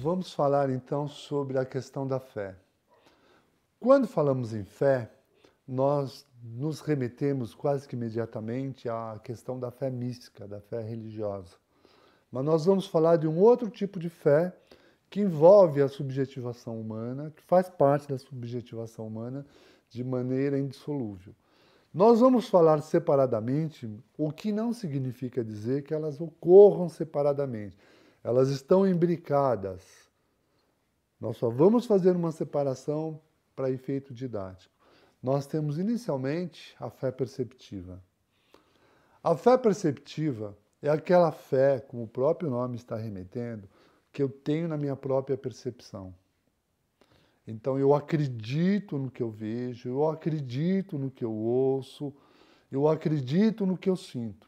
vamos falar então sobre a questão da fé. Quando falamos em fé, nós nos remetemos quase que imediatamente à questão da fé mística, da fé religiosa. Mas nós vamos falar de um outro tipo de fé que envolve a subjetivação humana, que faz parte da subjetivação humana de maneira indissolúvel. Nós vamos falar separadamente, o que não significa dizer que elas ocorram separadamente elas estão imbricadas. Nós só vamos fazer uma separação para efeito didático. Nós temos inicialmente a fé perceptiva. A fé perceptiva é aquela fé, como o próprio nome está remetendo, que eu tenho na minha própria percepção. Então eu acredito no que eu vejo, eu acredito no que eu ouço, eu acredito no que eu sinto.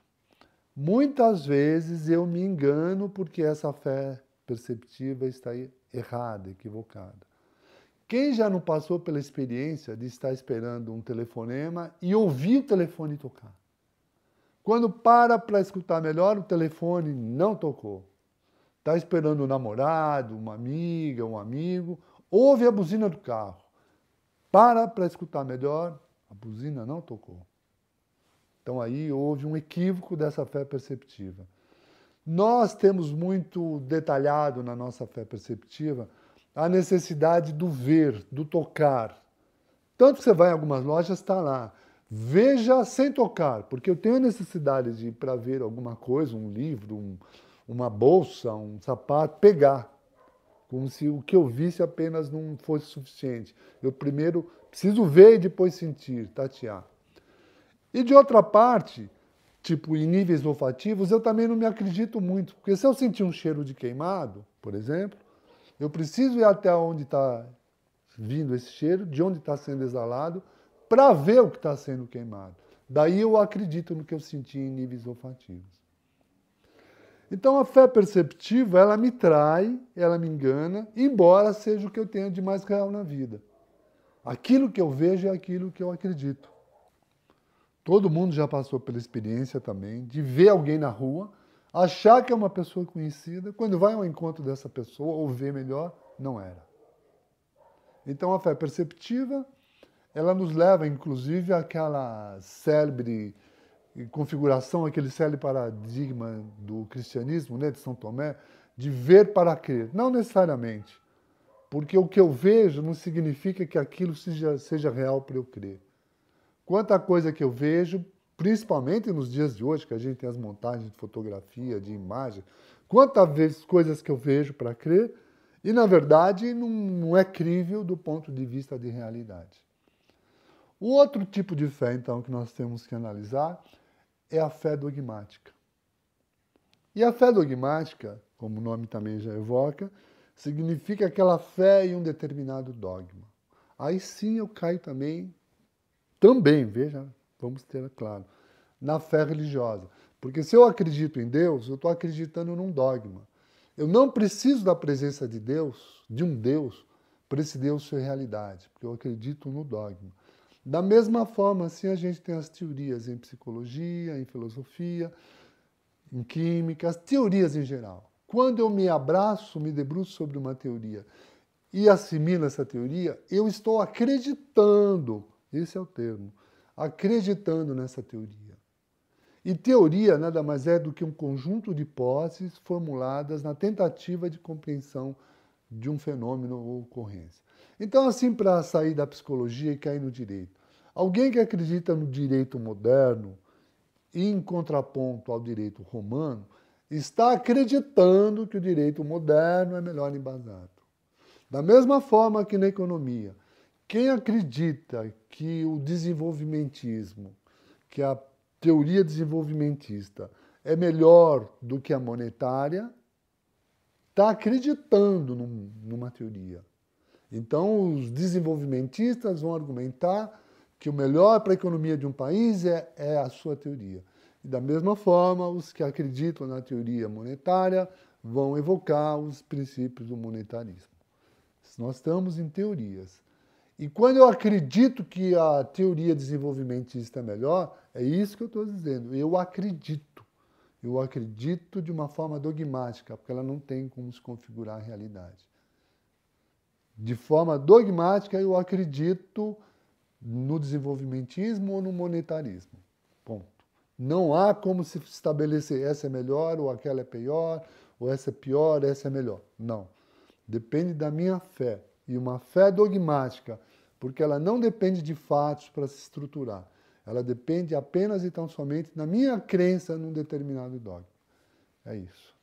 Muitas vezes eu me engano porque essa fé perceptiva está errada, equivocada. Quem já não passou pela experiência de estar esperando um telefonema e ouvir o telefone tocar? Quando para para escutar melhor, o telefone não tocou. Está esperando um namorado, uma amiga, um amigo, ouve a buzina do carro. Para para escutar melhor, a buzina não tocou. Então aí houve um equívoco dessa fé perceptiva. Nós temos muito detalhado na nossa fé perceptiva a necessidade do ver, do tocar. Tanto que você vai em algumas lojas, está lá. Veja sem tocar, porque eu tenho a necessidade de ir para ver alguma coisa, um livro, um, uma bolsa, um sapato, pegar. Como se o que eu visse apenas não fosse suficiente. Eu primeiro preciso ver e depois sentir, tatear. E de outra parte, tipo em níveis olfativos, eu também não me acredito muito, porque se eu sentir um cheiro de queimado, por exemplo, eu preciso ir até onde está vindo esse cheiro, de onde está sendo exalado, para ver o que está sendo queimado. Daí eu acredito no que eu senti em níveis olfativos. Então a fé perceptiva, ela me trai, ela me engana, embora seja o que eu tenha de mais real na vida. Aquilo que eu vejo é aquilo que eu acredito. Todo mundo já passou pela experiência também de ver alguém na rua, achar que é uma pessoa conhecida, quando vai ao encontro dessa pessoa ou vê melhor, não era. Então a fé perceptiva, ela nos leva inclusive àquela célebre configuração, aquele célebre paradigma do cristianismo, né, de São Tomé, de ver para crer. Não necessariamente, porque o que eu vejo não significa que aquilo seja, seja real para eu crer. Quanta coisa que eu vejo, principalmente nos dias de hoje, que a gente tem as montagens de fotografia, de imagem, quantas vezes coisas que eu vejo para crer, e na verdade não, não é crível do ponto de vista de realidade. O outro tipo de fé, então, que nós temos que analisar é a fé dogmática. E a fé dogmática, como o nome também já evoca, significa aquela fé em um determinado dogma. Aí sim eu caio também também, veja, vamos ter claro, na fé religiosa. Porque se eu acredito em Deus, eu estou acreditando num dogma. Eu não preciso da presença de Deus, de um Deus, para esse Deus ser realidade, porque eu acredito no dogma. Da mesma forma, assim a gente tem as teorias em psicologia, em filosofia, em química, as teorias em geral. Quando eu me abraço, me debruço sobre uma teoria e assimilo essa teoria, eu estou acreditando esse é o termo. Acreditando nessa teoria. E teoria nada mais é do que um conjunto de hipóteses formuladas na tentativa de compreensão de um fenômeno ou ocorrência. Então, assim, para sair da psicologia e cair no direito, alguém que acredita no direito moderno, em contraponto ao direito romano, está acreditando que o direito moderno é melhor embasado. Da mesma forma que na economia, quem acredita que o desenvolvimentismo, que a teoria desenvolvimentista é melhor do que a monetária, está acreditando num, numa teoria. Então, os desenvolvimentistas vão argumentar que o melhor para a economia de um país é, é a sua teoria. E da mesma forma, os que acreditam na teoria monetária vão evocar os princípios do monetarismo. Nós estamos em teorias. E quando eu acredito que a teoria desenvolvimentista é melhor, é isso que eu estou dizendo. Eu acredito. Eu acredito de uma forma dogmática, porque ela não tem como se configurar a realidade. De forma dogmática, eu acredito no desenvolvimentismo ou no monetarismo. Ponto. Não há como se estabelecer essa é melhor ou aquela é pior, ou essa é pior, essa é melhor. Não. Depende da minha fé e uma fé dogmática, porque ela não depende de fatos para se estruturar. Ela depende apenas e tão somente da minha crença num determinado dogma. É isso.